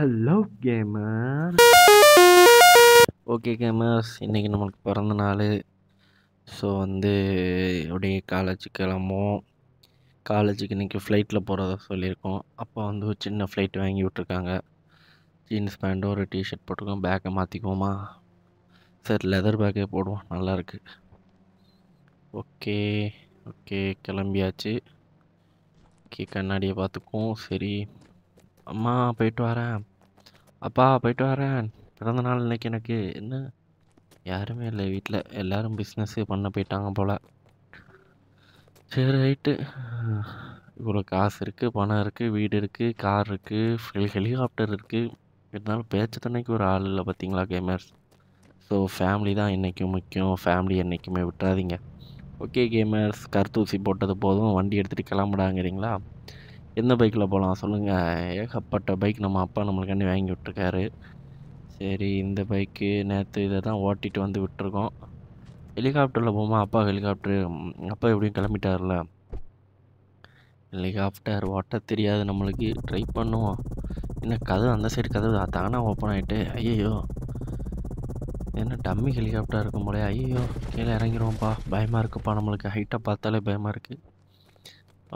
hello gamer okay gamers இன்றைக்கி நம்மளுக்கு பிறந்த நாள் ஸோ வந்து அப்படியே காலேஜுக்கு கிளம்போம் காலேஜுக்கு இன்றைக்கி ஃப்ளைட்டில் போகிறதா சொல்லியிருக்கோம் அப்போ வந்து ஒரு சின்ன ஃப்ளைட் வாங்கி விட்ருக்காங்க ஜீன்ஸ் பேண்ட்டு ஒரு டிஷர்ட் போட்டிருக்கோம் பேக்கை மாற்றிக்குவோமா சரி லெதர் பேக்கே போடுவோம் நல்லாயிருக்கு ஓகே ஓகே கிளம்பியாச்சு ஓகே கண்ணாடியை பார்த்துக்குவோம் சரி அம்மா போயிட்டு வரேன் அப்பா போயிட்டு வரேன் பிறந்த நாள் இன்னைக்கு எனக்கு என்ன யாருமே இல்லை வீட்டில் எல்லோரும் பிஸ்னஸ்ஸு பண்ண போயிட்டாங்க போல் சரி ரைட்டு இவ்வளோ காசு இருக்குது பணம் இருக்குது வீடு இருக்குது கார் இருக்குது ஹெலிகாப்டர் இருக்குது இருந்தாலும் பேச்சு ஒரு ஆள் இல்லை பார்த்தீங்களா கேமர்ஸ் ஸோ ஃபேமிலி தான் என்றைக்கும் முக்கியம் ஃபேமிலி என்றைக்குமே விட்டுறாதீங்க ஓகே கேமர்ஸ் கருத்தூசி போட்டது போதும் வண்டி எடுத்துகிட்டு கிளம்புடாங்கிறீங்களா எந்த பைக்கில் போகலாம் சொல்லுங்கள் ஏகப்பட்ட பைக் நம்ம அப்பா நம்மளுக்காண்டி வாங்கி விட்டுருக்காரு சரி இந்த பைக்கு நேற்று இதை தான் ஓட்டிகிட்டு வந்து விட்டுருக்கோம் ஹெலிகாப்டரில் போகும்போது அப்பா ஹெலிகாப்டர் அப்பா எப்படியும் கிளம்பிட்டார்ல ஹெலிகாப்டர் ஓட்ட தெரியாது நம்மளுக்கு ட்ரை பண்ணுவோம் என்ன கதவு அந்த சைடு கதவு தானே ஓப்பன் ஆகிட்டு ஐயோ என்ன டம்மி ஹெலிகாப்டர் இருக்கும் போலே ஐயோ கீழே இறங்கிடுவோம்ப்பா பயமாக இருக்குப்பா நம்மளுக்கு ஹைட்டாக பார்த்தாலே பயமாக இருக்குது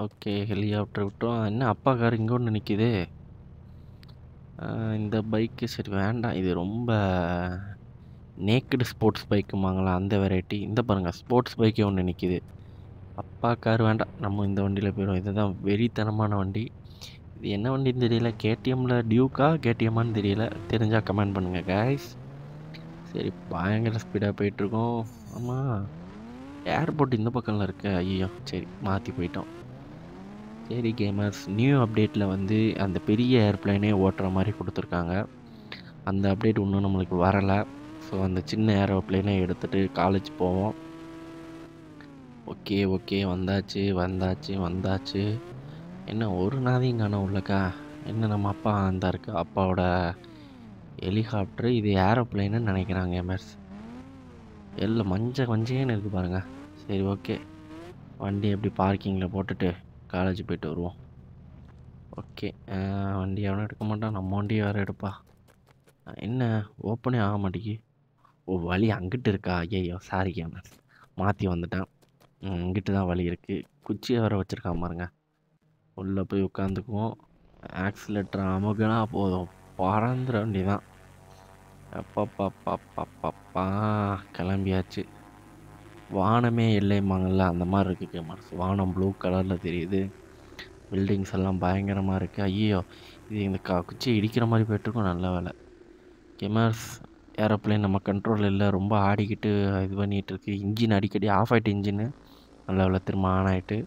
ஓகே ஹெலிகாப்டர் விட்டோம் என்ன அப்பா கார் இங்கே ஒன்று நிற்கிது இந்த பைக்கு சரி வேண்டாம் இது ரொம்ப நேக்கடு ஸ்போர்ட்ஸ் பைக்குமாங்களா அந்த வெரைட்டி இந்த பாருங்கள் ஸ்போர்ட்ஸ் பைக்கே ஒன்று நிற்கிது அப்பா கார் வேண்டாம் நம்ம இந்த வண்டியில் போயிடும் இதுதான் வெறித்தனமான வண்டி இது என்ன வண்டின்னு தெரியல கேடிஎம்மில் டியூக்கா கேடிஎம்மான்னு தெரியல தெரிஞ்சால் கமெண்ட் பண்ணுங்கள் கைஸ் சரி பயங்கர ஸ்பீடாக போயிட்டுருக்கோம் ஆமாம் ஏர்போர்ட் இந்த பக்கம்லாம் இருக்கு ஐயோ சரி மாற்றி போயிட்டோம் சரி கேமர்ஸ் நியூ அப்டேட்டில் வந்து அந்த பெரிய ஏரோப்ளைனே ஓட்டுற மாதிரி கொடுத்துருக்காங்க அந்த அப்டேட் இன்னும் நம்மளுக்கு வரலை ஸோ அந்த சின்ன ஏரோப்ளைனை எடுத்துகிட்டு காலேஜ் போவோம் ஓகே ஓகே வந்தாச்சு வந்தாச்சு வந்தாச்சு என்ன ஒரு நாதையும் காணும் உள்ளக்கா என்ன நம்ம அப்பா அந்த இருக்கு அப்பாவோட ஹெலிகாப்டர் இது ஏரோப்ளைனு நினைக்கிறாங்க கேமர்ஸ் எல்லாம் மஞ்சள் மஞ்சேன்னு இருக்குது பாருங்கள் சரி ஓகே வண்டி எப்படி பார்க்கிங்கில் போட்டுட்டு காலேஜ் போயிட்டு வருவோம் ஓகே வண்டி எவனும் எடுக்க மாட்டான் நம்ம வண்டி வேறு எடுப்பா என்ன ஓப்பனே ஆக மாட்டேங்கி ஓ வழி அங்கிட்டு இருக்கா ஐயோ சாரி கேமன் மாற்றி வந்துட்டேன் இங்கிட்டு தான் வழி இருக்குது குச்சியை வேறு வச்சுருக்கான் பாருங்க உள்ளே போய் உட்காந்துக்குவோம் ஆக்சிலேட்டர் அமுகனா போதும் பறந்துட வண்டி தான் அப்பா கிளம்பியாச்சு வானமே எல்லைம்பாங்கள்ல அந்த மாதிரி இருக்குது கேமர்ஸ் வானம் ப்ளூ கலரில் தெரியுது பில்டிங்ஸ் எல்லாம் பயங்கரமாக இருக்குது ஐயோ இது இந்த கா குச்சி இடிக்கிற மாதிரி போயிட்டுருக்கும் நல்ல வேலை கேமர்ஸ் ஏரோப்ளைன் நம்ம கண்ட்ரோல் இல்லை ரொம்ப ஆடிக்கிட்டு இது பண்ணிகிட்ருக்கு இன்ஜின் அடிக்கடி ஆஃப் ஆகிட்டு இன்ஜின்னு நல்ல வேலை திரும்ப ஆன் ஆகிட்டு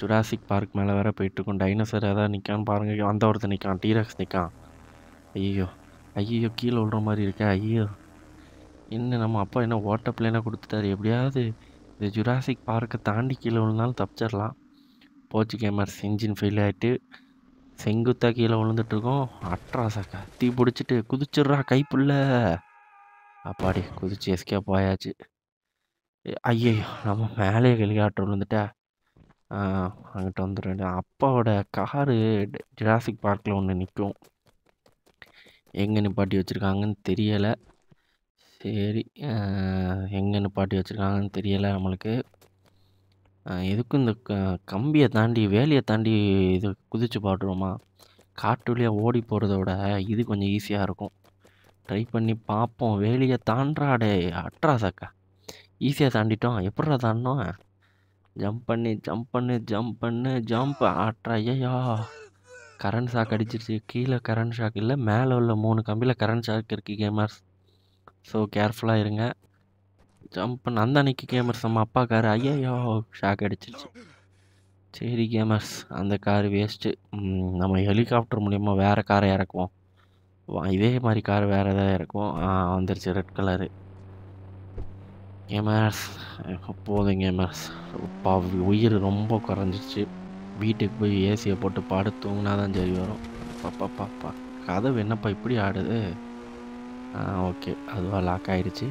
ஜுடாசிக் பார்க் மேலே வேறு போயிட்டுருக்கோம் டைனோசர் எதாவது நிற்கான்னு பாருங்கள் அந்த ஒருத்தர் நிற்கான் டீராக்ஸ் நிற்கான் ஐயோ ஐயோ கீழே விழுற மாதிரி இருக்கே ஐயோ என்ன நம்ம அப்பா என்ன ஓட்ட பிளேனாக கொடுத்துட்டாரு எப்படியாவது இந்த ஜுராசிக் பார்க்கை தாண்டி கீழே விழுந்தாலும் தப்பிச்சிடலாம் போச்சு கேமர்ஸ் இன்ஜின் ஃபெயில் ஆகிட்டு செங்குத்தாக கீழே விழுந்துட்டுருக்கோம் அட்ராசா கத்தி பிடிச்சிட்டு குதிச்சிட்றா கைப்புள்ள அப்பாடி குதிச்சு எஸ்கே போயாச்சு ஐயோ நம்ம மேலே ஹெலிகாப்டர் விழுந்துட்டா அங்கிட்ட வந்துடுறேன் அப்பாவோட காரு ஜுராசிக் பார்க்கில் ஒன்று நிற்கும் எங்கே நிப்பாட்டி வச்சுருக்காங்கன்னு தெரியலை சரி எங்கே நிப்பாட்டி வச்சுருக்காங்கன்னு தெரியலை நம்மளுக்கு எதுக்கும் இந்த க கம்பியை தாண்டி வேலியை தாண்டி இது குதிச்சு பாட்டுருவோமா காட்டு வழியாக ஓடி போகிறத விட இது கொஞ்சம் ஈஸியாக இருக்கும் ட்ரை பண்ணி பார்ப்போம் வேலியை தாண்டாடே அட்ரா சக்கா ஈஸியாக தாண்டிட்டோம் எப்படா தாண்டோம் ஜம்ப் பண்ணி ஜம்ப் பண்ணு ஜம்ப் பண்ணு ஜம்ப் ஆட்ரா ஐயா கரண்ட் ஷாக் அடிச்சிருச்சு கீழே கரண்ட் ஷாக் இல்லை மேலே உள்ள மூணு கம்பியில் கரண்ட் ஷாக் இருக்குது கேமர்ஸ் ஸோ கேர்ஃபுல்லாக இருங்க ஜம்ப் பண்ண அந்த அன்னைக்கு கேமர்ஸ் நம்ம அப்பா கார் ஐயோ ஷாக் அடிச்சிருச்சு சரி கேமர்ஸ் அந்த கார் வேஸ்ட்டு நம்ம ஹெலிகாப்டர் மூலிமா வேறு காரை இறக்குவோம் இதே மாதிரி கார் வேறு எதாவது இறக்குவோம் வந்துருச்சு ரெட் கலரு கேமர்ஸ் போதும் கேமர்ஸ் பா உயிர் ரொம்ப குறைஞ்சிருச்சு வீட்டுக்கு போய் ஏசியை போட்டு பாடு தூங்கினா தான் சரி வரும் பாப்பா பாப்பா கதவு என்னப்பா இப்படி ஆடுது ஓகே அதுவாக லாக் ஆகிடுச்சி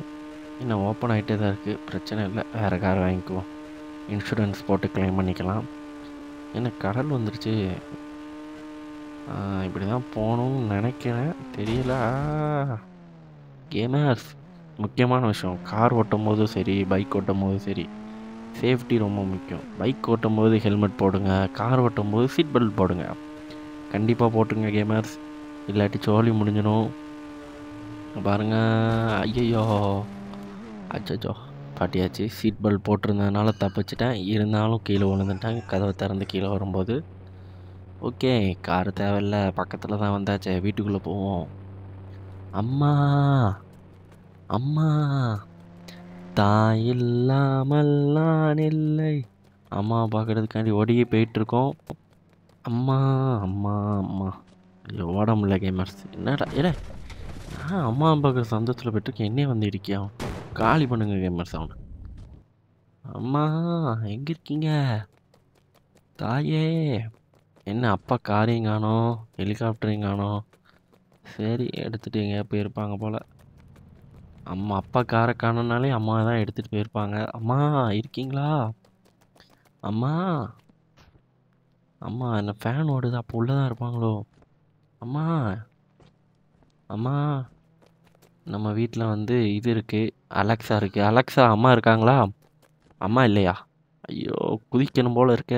இன்னும் ஓப்பன் ஆகிட்டே தான் இருக்குது பிரச்சனை இல்லை வேறு கார் வாங்கிக்குவோம் இன்சூரன்ஸ் போட்டு கிளைம் பண்ணிக்கலாம் ஏன்னா கடல் வந்துருச்சு இப்படி தான் போகணும்னு நினைக்கிறேன் தெரியல கேமர்ஸ் முக்கியமான விஷயம் கார் ஓட்டும் போதும் சரி பைக் ஓட்டும் போதும் சரி சேஃப்டி ரொம்ப முக்கியம் பைக் ஓட்டும் போது ஹெல்மெட் போடுங்க கார் ஓட்டும் போது சீட் பெல்ட் போடுங்க கண்டிப்பாக போட்டுங்க கேமர்ஸ் இல்லாட்டி சோழி முடிஞ்சிடும் பாருங்க ஐயோ அச்சோ பாட்டியாச்சு சீட் பெல்ட் போட்டிருந்ததுனால தப்பிச்சிட்டேன் இருந்தாலும் கீழே விழுந்துட்டேன் கதவை திறந்து கீழே வரும்போது ஓகே கார் தேவையில்ல பக்கத்தில் தான் வந்தாச்சு வீட்டுக்குள்ளே போவோம் அம்மா அம்மா தான் இல்லாமல் நான் இல்லை அம்மா பார்க்குறதுக்காண்டி ஒடியே போயிட்டுருக்கோம் அம்மா அம்மா அம்மா ஐயோ ஓட முடியல கேமர்ஸ் என்னடா ஏடா நான் அம்மா பார்க்குற சந்தோஷத்தில் போயிட்டு என்னே வந்து இருக்கியா காலி பண்ணுங்க கேமர்ஸ் அவனை அம்மா எங்கே இருக்கீங்க தாயே என்ன அப்பா காரையும் காணோம் ஹெலிகாப்டரையும் காணோம் சரி எடுத்துகிட்டு எங்கேயா போயிருப்பாங்க போல் அம்மா அப்பா காரை காணோம்னாலே அம்மா தான் எடுத்துகிட்டு போயிருப்பாங்க அம்மா இருக்கீங்களா அம்மா அம்மா என்ன ஃபேன் ஓடுது அப்போ உள்ளே தான் இருப்பாங்களோ அம்மா அம்மா நம்ம வீட்டில் வந்து இது இருக்குது அலெக்ஸா இருக்குது அலெக்ஸா அம்மா இருக்காங்களா அம்மா இல்லையா ஐயோ குதிக்கணும் போல் இருக்க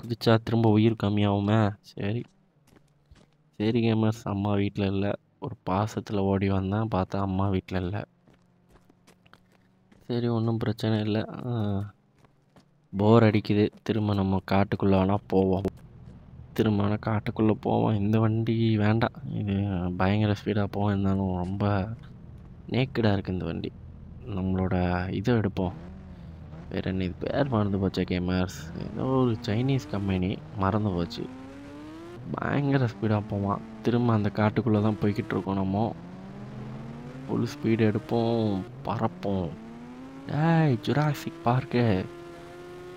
குதிச்சா திரும்ப உயிர் கம்மியாகுமே சரி சரி கேமர்ஸ் அம்மா வீட்டில் இல்லை ஒரு பாசத்தில் ஓடி வந்தேன் பார்த்தா அம்மா வீட்டில் இல்லை சரி ஒன்றும் பிரச்சனை இல்லை போர் அடிக்குது திரும்ப நம்ம காட்டுக்குள்ளே வேணால் போவோம் திரும்ப காட்டுக்குள்ளே போவோம் இந்த வண்டி வேண்டாம் இது பயங்கர ஸ்பீடாக போவோம் இருந்தாலும் ரொம்ப நேக்கடாக இருக்குது இந்த வண்டி நம்மளோட இதை எடுப்போம் வேறு என்ன இது பேர் மறந்து போச்சா கேமர்ஸ் ஏதோ ஒரு சைனீஸ் கம்பெனி மறந்து போச்சு பயங்கர ஸ்பீடாக போவான் திரும்ப அந்த காட்டுக்குள்ளே தான் போய்கிட்டு இருக்கோம் நம்ம ஃபுல் ஸ்பீடு எடுப்போம் பறப்போம் ஏய் ஜுராசிக் பார்க்கு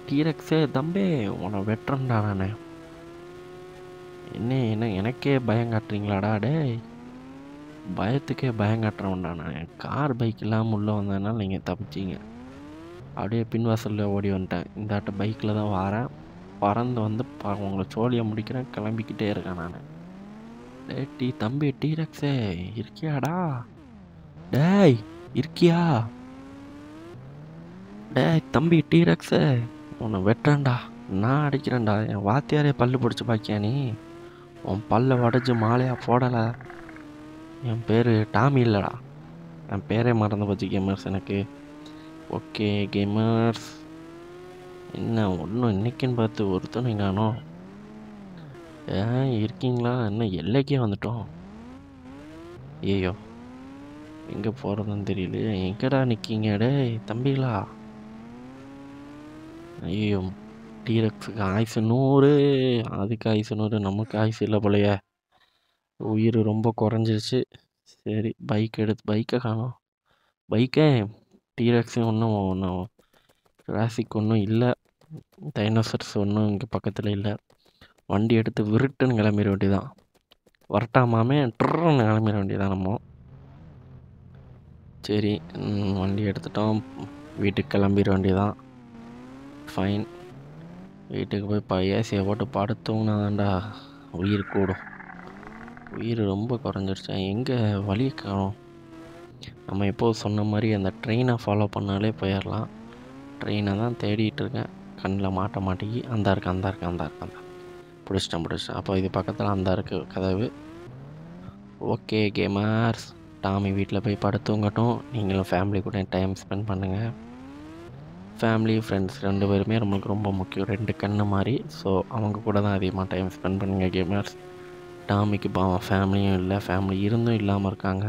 டீரக்ஸே தம்பே உன்னை வெட்டுறேன்டா நான் என்ன என்ன எனக்கே பயம் காட்டுறீங்களாடா டே பயத்துக்கே பயம் காட்டுறவன்டா நான் கார் பைக் இல்லாமல் உள்ளே வந்ததுனால நீங்கள் தப்பிச்சிங்க அப்படியே பின்வாசலில் ஓடி வந்துட்டேன் இந்த ஆட்ட பைக்கில் தான் வரேன் பறந்து வந்து உங்களை சோழியை முடிக்கிறேன் கிளம்பிக்கிட்டே இருக்கேன் நான் டே டீ தம்பி டீ ரக்ஸே இருக்கியாடா டேய் இருக்கியா டேய் தம்பி டீ ரக்ஸே உன்னை வெட்டுறேன்டா நான் அடிக்கிறேன்டா என் வாத்தியாரே பல்லு பிடிச்சி பாக்கியா நீ உன் பல்ல உடஞ்சி மாலையாக போடலை என் பேர் டாமி இல்லைடா என் பேரே மறந்து போச்சு கேமர்ஸ் எனக்கு ஓகே கேமர்ஸ் என்ன ஒன்றும் இன்றைக்கின்னு பார்த்து ஒருத்தனும் காணோ ஏன் இருக்கீங்களா என்ன எல்லைக்கே வந்துட்டோம் ஏயோ எங்கே போகிறதுன்னு தெரியல எங்கடா நிற்கீங்க டே தம்பிகளா ஐயோ டீரக்ஸுக்கு ஆயுசு நூறு அதுக்கு ஆயுசு நூறு நமக்கு ஆயுசு இல்லை போலையே உயிர் ரொம்ப குறைஞ்சிருச்சு சரி பைக் எடுத்து பைக்கை காணும் பைக்கே டீரக்ஸு ஒன்றும் ஒன்றும் ட்ராஃபிக் ஒன்றும் இல்லை டைனோசர்ஸ் ஒன்றும் இங்கே பக்கத்தில் இல்லை வண்டி எடுத்து விருட்டுன்னு கிளம்பிட வேண்டி தான் வரட்டாமாமே ட்ருன்னு கிளம்பிட வேண்டி தான் நம்ம சரி வண்டி எடுத்துட்டோம் வீட்டுக்கு கிளம்பிட வேண்டியதான் ஃபைன் வீட்டுக்கு போய் பையாசியை போட்டு படுத்தோம்னாதான்டா உயிர் கூடும் உயிர் ரொம்ப குறைஞ்சிருச்சேன் எங்கே வழி காணும் நம்ம எப்போது சொன்ன மாதிரி அந்த ட்ரெயினை ஃபாலோ பண்ணாலே போயிடலாம் ட்ரெயினை தான் தேடிட்டு இருக்கேன் கண்ணில் மாட்ட மாட்டேங்கி அந்த இருக்கு அந்த இருக்கு அந்த இருக்கு அந்த பிடிச்சிட்டேன் பிடிச்சிட்டேன் அப்போ இது பக்கத்தில் அந்த இருக்கு கதவு ஓகே கேமர்ஸ் டாமி வீட்டில் போய் படுத்துங்கட்டும் நீங்களும் ஃபேமிலி கூட டைம் ஸ்பெண்ட் பண்ணுங்கள் ஃபேமிலி ஃப்ரெண்ட்ஸ் ரெண்டு பேருமே நம்மளுக்கு ரொம்ப முக்கியம் ரெண்டு கண்ணு மாதிரி ஸோ அவங்க கூட தான் அதிகமாக டைம் ஸ்பெண்ட் பண்ணுங்கள் கேமர்ஸ் டாமிக்கு பாவம் ஃபேமிலியும் இல்லை ஃபேமிலி இருந்தும் இல்லாமல் இருக்காங்க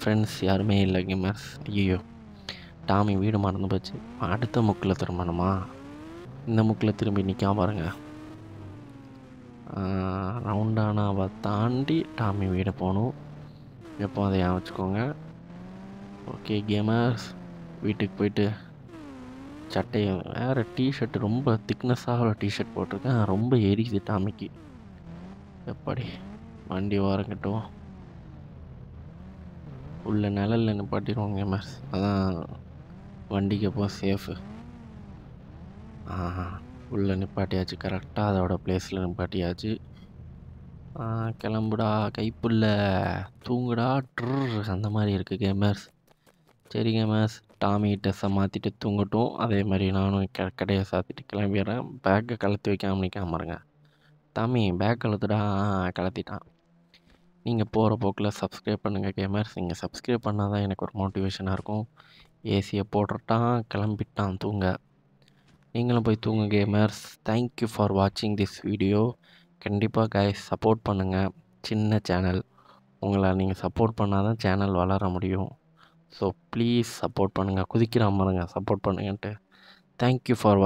ஃப்ரெண்ட்ஸ் யாருமே இல்லை கேமர்ஸ் ஐயோ டாமி வீடு மறந்து போச்சு அடுத்த முக்கில் திரும்பணுமா இந்த முக்கில் திரும்பி நிற்காம பாருங்கள் ரவுண்டானாவை தாண்டி டாமி வீடு போகணும் எப்போ அதை வச்சுக்கோங்க ஓகே கேமர்ஸ் வீட்டுக்கு போயிட்டு சட்டையும் வேறு டிஷர்ட் ரொம்ப திக்னஸ்ஸாக ஒரு டிஷர்ட் போட்டிருக்கேன் ரொம்ப எரிக்குது டாமிக்கு எப்படி வண்டி வரங்கட்டும் உள்ள நிழலில் நிப்பாட்டிடுவோம் கேமர்ஸ் அதான் வண்டிக்கு எப்போ சேஃபு உள்ளே நிப்பாட்டியாச்சு கரெக்டாக அதோட பிளேஸில் நிப்பாட்டியாச்சு கிளம்புடா கைப்புள்ள தூங்குடா ட்ரு அந்த மாதிரி இருக்குது கேமர்ஸ் சரி கேமர்ஸ் டாமி ட்ரெஸ்ஸை மாற்றிட்டு தூங்கட்டும் அதே மாதிரி நானும் க கடையை சாத்திட்டு கிளம்பிடுறேன் பேக்கை கலத்து வைக்காம நிற்காம இருங்க தாமி பேக் கலத்துடா கலத்திட்டான் நீங்கள் போகிற போக்கில் சப்ஸ்கிரைப் பண்ணுங்கள் கேமர்ஸ் நீங்கள் சப்ஸ்கிரைப் பண்ணால் தான் எனக்கு ஒரு மோட்டிவேஷனாக இருக்கும் ஏசியை போட்டுட்டான் கிளம்பிட்டான் தூங்க நீங்களும் போய் தூங்க கேமர்ஸ் தேங்க்யூ ஃபார் வாட்சிங் திஸ் வீடியோ கண்டிப்பாக கைஸ் சப்போர்ட் பண்ணுங்கள் சின்ன சேனல் உங்களை நீங்கள் சப்போர்ட் பண்ணால் தான் சேனல் வளர முடியும் ஸோ ப்ளீஸ் சப்போர்ட் பண்ணுங்கள் குதிக்கிற பாருங்கள் சப்போர்ட் பண்ணுங்கன்ட்டு தேங்க்யூ ஃபார் வா